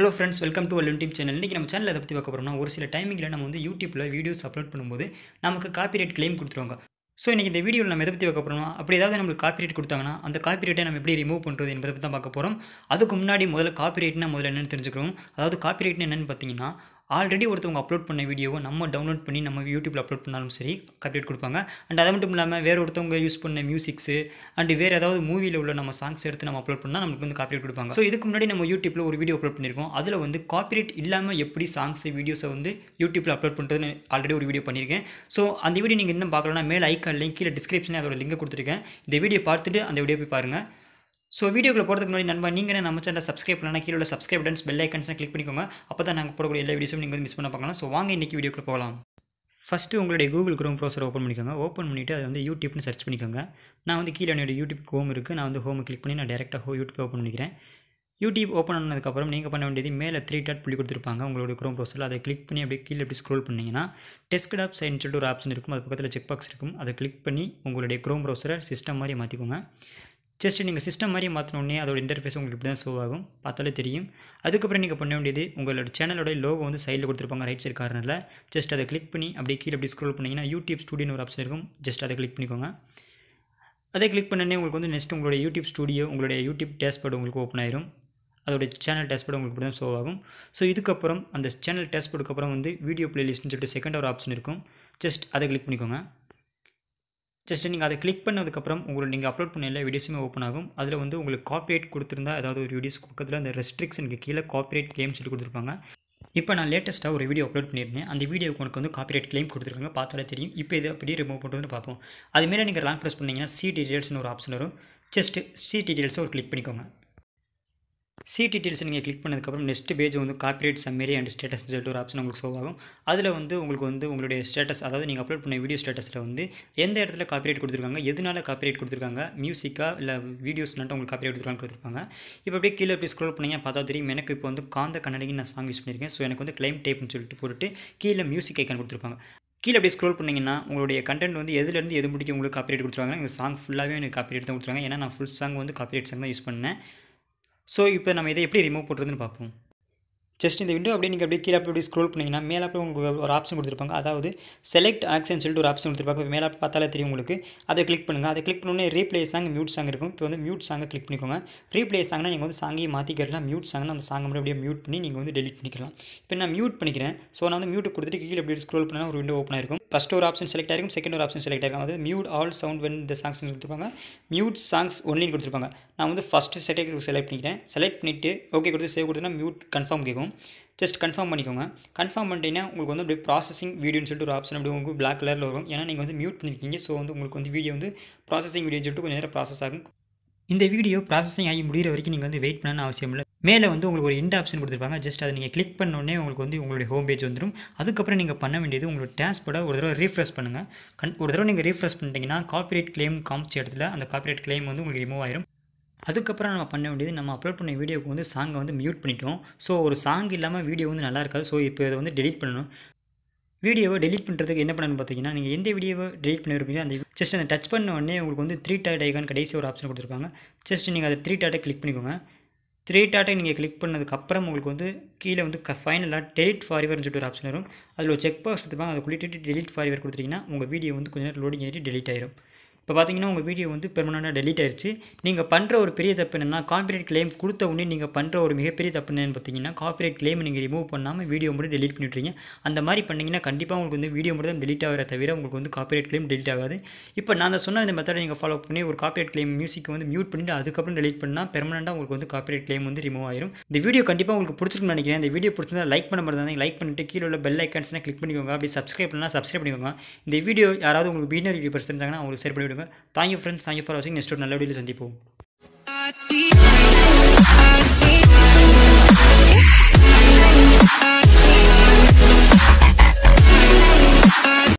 hello friends welcome to all team channel இன்றைக்கி நம்ம channel பற்றி பார்க்க போகிறோம்னா ஒரு சில டைமிங்கில் நம்ம வந்து யூடியூப்பில் வீடியோஸ் அப்லோட் பண்ணும்போது நமக்கு காப்பிரைட் கிளைம் கொடுத்துருவாங்க ஸோ இன்றைக்கி இந்த வீடியோவில் நம்ம எதை பற்றி பார்க்க போகிறோம் அப்படி ஏதாவது நம்மளுக்கு காப்பிரைட் கொடுத்தாங்கன்னா அந்த காப்பிரைட்டை நம்ம எப்படி ரிமூவ் பண்ணுறது என்பதை பற்றி தான் பார்க்க போகிறோம் அதுக்கு முன்னாடி முதல்ல காப்பிரைட்னா முதல்ல என்னென்னு தெரிஞ்சுக்கிறோம் அதாவது காப்பிரைட்னு என்னென்னு பார்த்தீங்கன்னா ஆல்ரெடி ஒருத்தவங்க அப்லோட் பண்ண வீடியோவை நம்ம டவுன்லோட் பண்ணி நம்ம யூடியூப்பில் அப்லோட் பண்ணாலும் சரி கப்டேட் கொடுப்பாங்க அண்ட் அது மட்டும் இல்லாமல் வேறு ஒருத்தவங்க யூஸ் பண்ண மியூசிக்ஸு அண்ட் வேறு ஏதாவது மூவியில் உள்ள நம்ம சாங்ஸ் எடுத்து நம்ம அப்லோட் பண்ணால் நமக்கு வந்து காப்பிரேட் கொடுப்பாங்க ஸோ இதுக்கு முன்னாடி நம்ம யூடியூப்பில் ஒரு வீடியோ அப்லோட் பண்ணியிருக்கோம் அதில் வந்து காப்பிரேட் இல்லாமல் எப்படி சாங்ஸை வீடியோஸை வந்து யூடியூப்பில் அப்லோட் பண்ணுறதுன்னு ஆல்ரெடி ஒரு வீடியோ பண்ணியிருக்கேன் ஸோ அந்த வீடியோ நீங்கள் என்ன பார்க்கலன்னா மேலே ஐக்கான் லிங்க் கீழே டிஸ்கிரிப்ஷனில் அதோட லிங்க் கொடுத்துருக்கேன் இந்த வீடியோ பார்த்துட்டு அந்த வீடியோ போய் பாருங்கள் ஸோ வீடியோக்குள்ள போகிறதுக்கு முன்னாடி நண்பா நீங்கள் நம்ம சேனல் சப்ஸ்கிரைப் பண்ணலாம் கீழே உள்ள சப்ஸ்கிரைப் பட்டன்ஸ் பெல் ஐக்கன்ஸ்லாம் கிளிக் பண்ணிக்கோங்க அப்போ தான் நாங்கள் போடக்கூடிய எல்லா வீடியோஸும் நீங்கள் வந்து மிஸ் பண்ண பார்க்கலாம் ஸோ வாங்க இன்றைக்கி வீடியோக்கு போகலாம் ஃபஸ்ட்டு உங்களுடைய கூகுள் க்ரோம் ப்ரௌசர் ஓப்பன் பண்ணிக்கோங்க ஓப்பன் பண்ணிவிட்டு அதை வந்து யூடியூப்னு சர்ச் பண்ணிக்கோங்க நான் வந்து கீழே என்னோடய யூடியூப் ஹோம் இருக்குது நான் வந்து ஹோம் கிளிக் பண்ணி நான் டேரெக்டாக ஹோ யூடியூப் ஓப்பன் பண்ணிக்கிறேன் யூடியூப் ஓப்பன் ஆனதுக்கப்புறம் நீங்கள் பண்ண வேண்டியது மேலே த்ரீ டாட் புள்ளி கொடுத்துருப்பாங்க உங்களோட க்ரோம் ப்ரௌசரில் அதை கிளிக் பண்ணி அப்படியே கீழே எப்படி ஸ்க்ரோல் பண்ணிங்கன்னா டெஸ்க்டாப் சைன் சொல்லிட்டு ஒரு ஆப்ஷன் இருக்கும் அது பக்கத்தில் செக் பாக்ஸ் இருக்கும் அதை கிளிக் பண்ணி உங்களுடைய க்ரோம் ப்ரௌசரை சிஸ்டம் மாதிரி மாற்றிக்கோங்க ஜஸ்ட் நீங்கள் சிஸ்டம் மாதிரி மாற்றினோடனே அதோட இன்டர்ஃபேஸ் உங்களுக்கு இப்படி தான் ஷோ ஆகும் பார்த்தாலே தெரியும் அதுக்கப்புறம் நீங்கள் பண்ண வேண்டியது உங்களோட சேனலோட லோகோ வந்து சைடில் கொடுத்துருப்பாங்க ரைட் சைடு கார்னரில் ஜஸ்ட் அதை கிளிக் பண்ணி அப்படியே கீழே அப்படி ஸ்க்ரோல் பண்ணிங்கன்னா யூடியூப் ஸ்டூடியோன்னு ஒரு ஆப்ஷன் இருக்கும் ஜஸ்ட் அதை கிளிக் பண்ணிக்கோங்க அதை கிளிக் பண்ணனே உங்களுக்கு வந்து நெக்ஸ்ட் உங்களுடைய யூடியூப் ஸ்டூடியோ உங்களுடைய யூடியூப் டேஷ்போர்டு உங்களுக்கு ஓப்பன் ஆயிரும் அதோடய சேனல் டேஷ்போர்டு உங்களுக்கு இப்படி தான் ஷோ ஆகும் ஸோ இதுக்கப்புறம் அந்த சேனல் டேஷ்போர்டுக்கு அப்புறம் வந்து வீடியோ ப்ளேலிஸ்ட்னு சொல்லிட்டு செகண்ட் ஒரு ஆப்ஷன் இருக்கும் ஜஸ்ட் அதை கிளிக் பண்ணிக்கோங்க ஜஸ்ட் நீங்கள் அதை கிளிக் பண்ணதுக்கப்புறம் உங்களுக்கு நீங்கள் அப்லோட் பண்ண எல்லா வீடியோஸுமே ஓப்பன் ஆகும் அதில் வந்து உங்களுக்கு காப்பிரேட் கொடுத்துருந்தா ஏதாவது ஒரு வீடியோஸ் பக்கத்தில் அந்த ரெஸ்ட்ரிக்ஷனுக்கு கீழே காப்பிரேட் கேம் சொல்லி கொடுத்துருப்பாங்க இப்போ நான் லேட்டஸ்ட்டாக ஒரு வீடியோ அப்லோட் பண்ணியிருந்தேன் அந்த வீடியோ உனக்கு வந்து காப்பிரேட் கிளைம் கொடுத்துருக்காங்க பார்த்தாலே தெரியும் இப்போ இதை அப்படியே ரிமூவ் பண்ணுறதுன்னு பார்ப்போம் அதுமாரி நீங்கள் லாங் ப்ரெஸ் பண்ணிங்கன்னா சி டீடைல்ஸ்னு ஒரு ஆப்ஷன் வரும் ஜஸ்ட்டு சி டீடெயில்ஸை ஒரு கிளிக் பண்ணிக்கோங்க சி டீட்டெயில்ஸ் நீங்கள் கிளிக் பண்ணதுக்கப்புறம் நெக்ஸ்ட் பேஜ் வந்து காப்பிரேட் சம்மரி அண்ட் ஸ்டேட்டஸ் சொல்லிட்டு ஒரு ஆப்ஷன் உங்களுக்கு ஷோ ஆகும் அதில் வந்து உங்களுக்கு வந்து உங்களுடைய ஸ்டேட்டஸ் அதாவது நீங்கள் அப்லோட் பண்ண வீடியோ ஸ்டேட்டஸில் வந்து எந்த இடத்துல காப்பிரேட் கொடுத்துருக்காங்க எதனால காப்பிரேட் கொடுத்துருக்காங்க மியூசிக்காக இல்லை வீடியோஸ் நட்டு உங்களுக்கு காப்பிரேட் கொடுத்துருக்காங்க கொடுத்துருப்பாங்க இப்போ அப்படியே கீழே அப்படியே ஸ்க்ரோல் பண்ணிங்க பார்த்தா தெரியும் எனக்கு இப்போ வந்து காந்த கண்ணடிக்கு நான் சாங் யூஸ் பண்ணியிருக்கேன் ஸோ எனக்கு வந்து கிளைம் டேப்னு சொல்லிட்டு போட்டுட்டு கீழே மியூசிக் ஐக்கான் கொடுத்துருப்பாங்க கீழே அப்படியே ஸ்க்ரோல் பண்ணிங்கன்னா உங்களுடைய கண்டென்ட் வந்து எதுலேருந்து எது முடிக்க உங்களுக்கு காப்பிரேட் கொடுத்துருவாங்க இந்த சாங் ஃபுல்லாகவே எனக்கு காப்பிரேட் தான் கொடுத்துருவாங்க ஏன்னா நான் ஃபுல் சாங் வந்து காப்பிரேட் சாங் தான் யூஸ் பண்ணேன் ஸோ இப்போ நம்ம இதை எப்படி ரிமூவ் பண்ணுறதுன்னு பார்ப்போம் ஜஸ்ட் இந்த விண்டோ அப்படியே நீங்கள் அப்படியே கீழே அப்படி ஸ்க்ரோல் பண்ணிங்கன்னா மேலே அப்படியே உங்களுக்கு ஒரு ஆப்ஷன் கொடுத்துருப்பாங்க அதாவது செலக்ட் ஆக்ஷன் சொல்லிட்டு ஒரு ஆப்ஷன் கொடுத்துருப்பாங்க மேலே பார்த்தாலே தெரியும் உங்களுக்கு அதை கிளிக் பண்ணுங்கள் அதை கிளிக் பண்ணோடனே ரீப்ளே சாங் மியூட் சாங் இருக்கும் இப்போ வந்து மியூட் சாங்கை கிளிக் பண்ணிக்கோங்க ரீப்ளே சாங்னா நீங்கள் வந்து சாங்கையும் மாற்றிக்கிறலாம் மியூட் சாங்னா அந்த சாங்கை மட்டும் அப்படியே மியூட் பண்ணி நீங்கள் வந்து டெலிட் பண்ணிக்கலாம் இப்போ நான் மியூட் பண்ணிக்கிறேன் ஸோ நான் வந்து மியூட் கொடுத்துட்டு கீழே அப்படியே ஸ்க்ரோல் பண்ணால் ஒரு விண்டோ ஓப்பன் இருக்கும் ஃபஸ்ட் ஒரு ஆப்ஷன் செலக்ட் ஆகிருக்கும் செகண்ட் ஒரு ஆப்ஷன் செலக்ட் ஆகும் அது மியூட் ஆல் சவுண்ட் வென் இந்த சாங்ஸ் கொடுத்துருப்பாங்க மியூட் சாங்ஸ் ஒன்லின்னு கொடுத்துருப்பாங்க நான் வந்து ஃபஸ்ட்டு செலக்ட் செலக்ட் பண்ணிக்கிறேன் செலக்ட் பண்ணிவிட்டு ஓகே கொடுத்து சேவ் கொடுத்துனா மியூட் கன்ஃபார்ம் கேட்கும் இருக்கும் ஜஸ்ட் கன்ஃபார்ம் பண்ணிக்கோங்க கன்ஃபார்ம் பண்ணிட்டீங்கன்னா உங்களுக்கு வந்து அப்படியே ப்ராசஸிங் வீடியோன்னு சொல்லிட்டு ஒரு ஆப்ஷன் அப்படி உங்களுக்கு பிளாக் கலரில் வரும் ஏன்னா நீங்கள் வந்து மியூட் பண்ணியிருக்கீங்க ஸோ வந்து உங்களுக்கு வந்து வீடியோ வந்து ப்ராசஸிங் வீடியோன்னு சொல்லிட்டு கொஞ்சம் நேரம் ப்ராசஸ் ஆகும் இந்த வீடியோ ப்ராசஸிங் ஆகி முடிகிற வரைக்கும் நீங்கள் வந்து வெயிட் பண்ணணும் அவசியம் இல்லை மேலே வந்து உங்களுக்கு ஒரு இண்ட் ஆப்ஷன் கொடுத்துருப்பாங்க ஜஸ்ட் அதை நீங்கள் கிளிக் பண்ணோடனே உங்களுக்கு வந்து உங்களுடைய ஹோம் பேஜ் வந்துடும் அதுக்கப்புறம் நீங்கள் பண்ண வேண்டியது உங்களோட டேஷ்போர்டை ஒரு தடவை ரீஃப்ரெஷ் பண்ணுங்கள் கண் ஒரு தடவை நீங்கள் ரீஃப்ரெஷ் பண்ணிட்டீங்கன்னா காப்பிரேட் கிளைம் காமிச்ச இடத்துல அந்த கார்பரேட் கிளைம் வந்து உங்களுக்கு ரிமூவ் ஆயிரும் அதுக்கப்புறம் நம்ம பண்ண வேண்டியது நம்ம அப்லோட் பண்ண வீடியோக்கு வந்து சாங்கை வந்து மியூட் பண்ணிட்டோம் ஸோ ஒரு சாங் இல்லாமல் வீடியோ வந்து நல்லா இருக்காது ஸோ இப்போ இதை வந்து டெலிட் பண்ணணும் வீடியோவை டெலிட் பண்ணுறதுக்கு என்ன பண்ணணும்னு பார்த்தீங்கன்னா நீங்கள் எந்த வீடியோவை டெலிட் பண்ணிருப்பீங்க அந்த ஜஸ்ட் அந்த டச் பண்ண உடனே உங்களுக்கு வந்து த்ரீ டாட் ஐகான் கடைசி ஒரு ஆப்ஷன் கொடுத்துருப்பாங்க ஜஸ்ட் நீங்கள் அதை த்ரீ டாட்டை கிளிக் பண்ணிக்கோங்க த்ரீ டாட்டை நீங்கள் கிளிக் பண்ணதுக்கப்புறம் உங்களுக்கு வந்து கீழே வந்து ஃபைனலாக டெலிட் ஃபாரிவர்னு சொல்லிட்டு ஒரு ஆப்ஷன் வரும் அதில் ஒரு செக் பாக்ஸ் கொடுத்துருப்பாங்க அதை குளிட்டு டெலிட் ஃபாரிவர் கொடுத்துட்டிங்கன்னா உங்கள் வீடியோ வந்து கொஞ்சம் நேரம் லோடிங் ஆகிட்டு டெலிட் ஆயிரும் இப்போ பார்த்தீங்கன்னா உங்கள் வீடியோ வந்து பெர்மனெண்ட்டாக டெலிட் ஆயிடுச்சு நீங்கள் பண்ணுற ஒரு பெரிய தப்பு என்னென்னா காப்பிரைட் கிளைம் கொடுத்த உடனே நீங்கள் பண்ணுற ஒரு மிகப்பெரிய தப்பு என்னென்னு பார்த்தீங்கன்னா காப்பிரைட் கிளைம் நீங்கள் ரிமூவ் பண்ணாமல் வீடியோ மட்டும் டெலிட் பண்ணிட்டு அந்த மாதிரி பண்ணிங்கன்னா கண்டிப்பாக உங்களுக்கு வந்து வீடியோ மட்டும் தான் டெலிட் ஆகிற தவிர உங்களுக்கு வந்து காப்பிரைட் கிளைம் டெலிட் ஆகாது இப்போ நான் சொன்ன இந்த மெத்தடை நீங்கள் ஃபாலோ பண்ணி ஒரு காப்பிரைட் கிளைம் மியூசிக்கை வந்து மியூட் பண்ணிவிட்டு அதுக்கப்புறம் டெலிட் பண்ணால் பெர்மனெண்ட்டாக உங்களுக்கு வந்து காப்பிரைட் கிளைம் வந்து ரிமூவ் ஆயிரும் இந்த வீடியோ கண்டிப்பாக உங்களுக்கு பிடிச்சிருக்குன்னு நினைக்கிறேன் இந்த வீடியோ பிடிச்சிருந்தா லைக் பண்ண மாதிரி லைக் பண்ணிட்டு கீழே உள்ள பெல் ஐக்கான்ஸ்னால் கிளிக் பண்ணிக்கோங்க அப்படி சப்ஸ்கிரைப் பண்ணால் சப்ஸ்கிரைப் பண்ணிக்கோங்க இந்த வீடியோ யாராவது உங்களுக்கு பீனர் வீடியோ பர்ஸ் இருந்தாங்கன்னா அவங்களுக்கு ஷேர் பண்ணிவிடுங்க பண்ணுங்கள் தேங்க்யூ ஃப்ரெண்ட்ஸ் தேங்க்யூ ஃபார் வாட்சிங் நெக்ஸ்ட் ஒரு நல்ல வீடியோ சந்திப்போம்